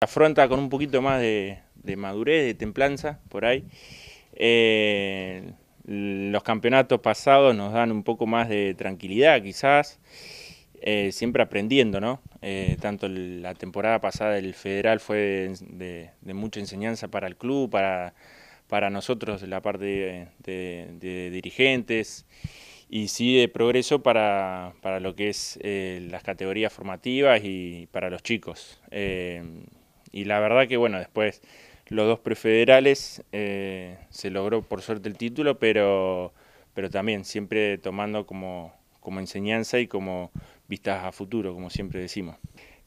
afronta con un poquito más de, madurez, de templanza, por ahí. Eh, los campeonatos pasados nos dan un poco más de tranquilidad, quizás, eh, siempre aprendiendo, ¿no? Eh, tanto la temporada pasada del Federal fue de, mucha enseñanza para el club, para, para nosotros la parte de, dirigentes, y sí de progreso para, para lo que es las categorías formativas y para los chicos y la verdad que bueno, después los dos prefederales eh, se logró por suerte el título, pero, también siempre tomando como, enseñanza y como vistas a futuro, como siempre decimos.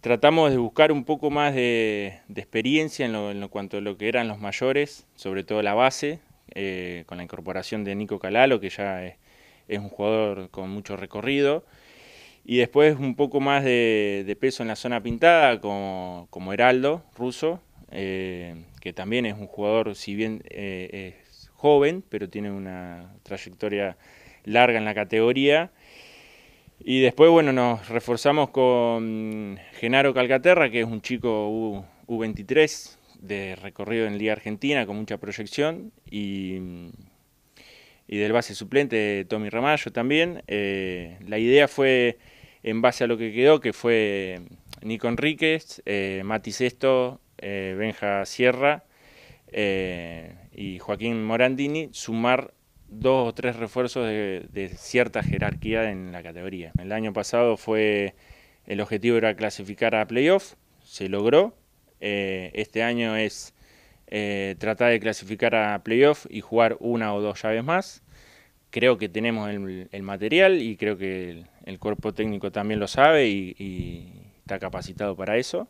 Tratamos de buscar un poco más de, experiencia en lo, en cuanto a lo que eran los mayores, sobre todo la base, eh, con la incorporación de Nico Calalo, que ya es un jugador con mucho recorrido. Y después un poco más de, peso en la zona pintada, como, Heraldo, Russo eh, que también es un jugador, si bien eh, es joven, pero tiene una trayectoria larga en la categoría. Y después, bueno, nos reforzamos con Genaro Calcaterra, que es un chico U, 23 de recorrido en Liga Argentina con mucha proyección. Y, y del base suplente, Tommy Ramallo también. Eh, la idea fue en base a lo que quedó, que fue eh, Nico Enríquez, eh, Mati eh, Benja Sierra eh, y Joaquín Morandini, sumar dos o tres refuerzos de, cierta jerarquía en la categoría. El año pasado fue el objetivo era clasificar a playoff, se logró. este año es tratar de clasificar a playoff y jugar una o dos llaves más. Creo que tenemos el, el material y creo que el, el cuerpo técnico también lo sabe y, está capacitado para eso.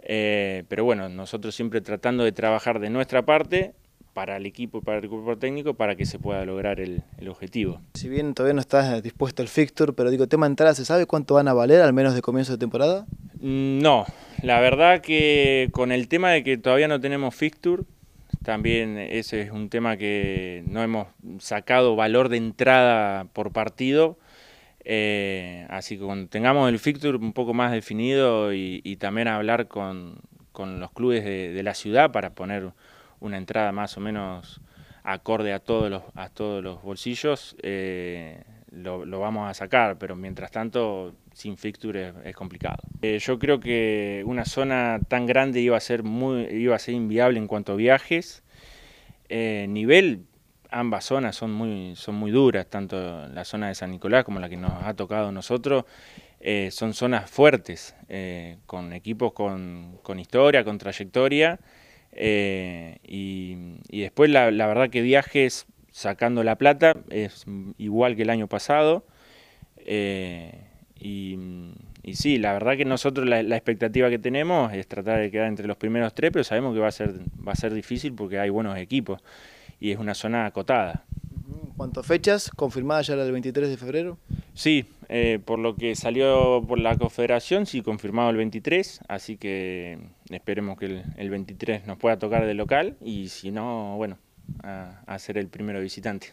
Eh, pero bueno, nosotros siempre tratando de trabajar de nuestra parte para el equipo y para el cuerpo técnico para que se pueda lograr el, objetivo. Si bien todavía no estás eh, dispuesto al fixture, pero digo, tema entrada, ¿se sabe cuánto van a valer al menos de comienzo de temporada? Mm, no, la verdad que con el tema de que todavía no tenemos fixture, también ese es un tema que no hemos sacado valor de entrada por partido, eh, así que cuando tengamos el fixture un poco más definido y, también hablar con, los clubes de, la ciudad para poner una entrada más o menos acorde a todos los, a todos los bolsillos, eh, lo, vamos a sacar, pero mientras tanto sin fixture es, complicado. Eh, yo creo que una zona tan grande iba a ser, muy, iba a ser inviable en cuanto a viajes. nivel ambas zonas son muy, son muy duras, tanto la zona de San Nicolás como la que nos ha tocado nosotros. Eh, son zonas fuertes, eh, con equipos con, con, historia, con trayectoria. Eh, y, después la, verdad que viajes sacando la plata es igual que el año pasado. Y, sí, la verdad que nosotros la, la, expectativa que tenemos es tratar de quedar entre los primeros tres, pero sabemos que va a ser, va a ser difícil porque hay buenos equipos y es una zona acotada. ¿Cuántas fechas? ¿Confirmada ya la del 23 de febrero? Sí, eh, por lo que salió por la Confederación, sí, confirmado el 23, así que esperemos que el, 23 nos pueda tocar de local y si no, bueno, a, a ser el primero visitante.